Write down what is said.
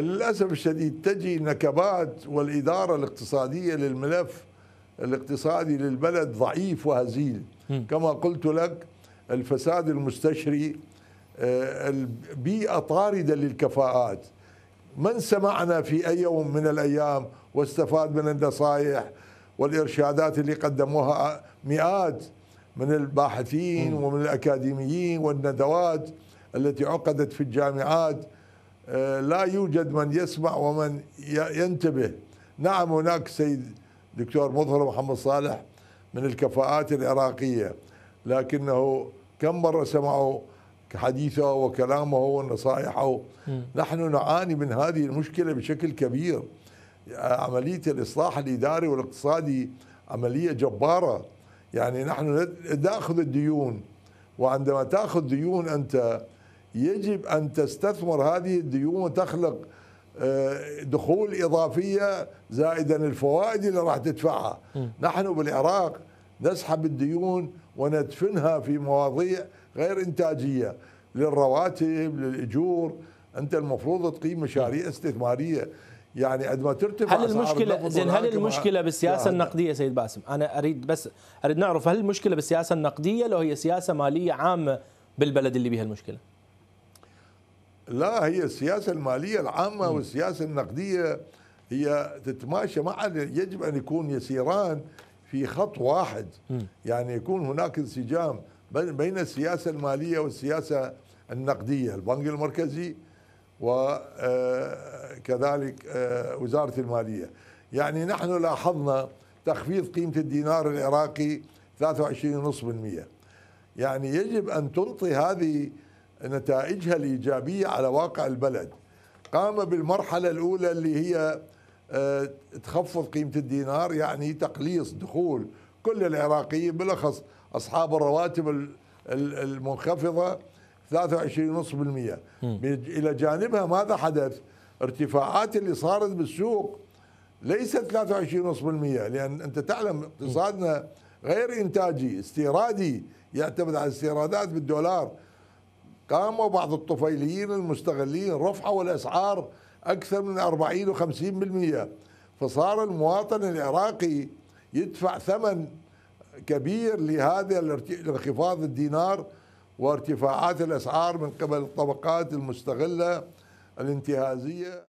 للأسف الشديد تجي نكبات والإدارة الاقتصادية للملف الاقتصادي للبلد ضعيف وهزيل كما قلت لك الفساد المستشري آه، البيئة طاردة للكفاءات من سمعنا في أي يوم من الأيام واستفاد من النصائح والإرشادات اللي قدموها مئات من الباحثين ومن الأكاديميين والندوات التي عقدت في الجامعات آه، لا يوجد من يسمع ومن ينتبه نعم هناك سيد دكتور مظهر محمد صالح من الكفاءات العراقية لكنه كم مرة سمعوا حديثه وكلامه ونصائحه نحن نعاني من هذه المشكلة بشكل كبير عملية الإصلاح الإداري والاقتصادي عملية جبارة يعني نحن ناخذ الديون وعندما تاخذ ديون أنت يجب أن تستثمر هذه الديون وتخلق آه، دخول إضافية زائدا الفوائد اللي راح تدفعها نحن بالعراق نسحب الديون وندفنها في مواضيع غير إنتاجية للرواتب للأجور أنت المفروض تقيم مشاريع استثمارية يعني قد ما ترتفع هل المشكله زين هل المشكله بالسياسه النقديه سيد باسم؟ انا اريد بس اريد نعرف هل المشكله بالسياسه النقديه لو هي سياسه ماليه عامه بالبلد اللي بها المشكله؟ لا هي السياسة المالية العامة والسياسة النقدية هي تتماشى مع يجب أن يكون يسيران في خط واحد يعني يكون هناك انسجام بين السياسة المالية والسياسة النقدية البنك المركزي وكذلك آه، آه، وزارة المالية يعني نحن لاحظنا تخفيض قيمة الدينار العراقي 23.5% يعني يجب أن تنطي هذه نتائجها الإيجابية على واقع البلد قام بالمرحلة الأولى اللي هي آه، تخفض قيمة الدينار يعني تقليص دخول كل العراقيين بالأخص أصحاب الرواتب المنخفضة 23.5% إلى جانبها ماذا حدث ارتفاعات اللي صارت بالسوق ليست 23.5% لأن أنت تعلم اقتصادنا غير إنتاجي استيرادي يعتمد على الاستيرادات بالدولار قام بعض الطفيليين المستغلين رفعوا الأسعار أكثر من 40 و50% فصار المواطن العراقي يدفع ثمن كبير لهذا الانخفاض الدينار وارتفاعات الأسعار من قبل الطبقات المستغلة الانتهازية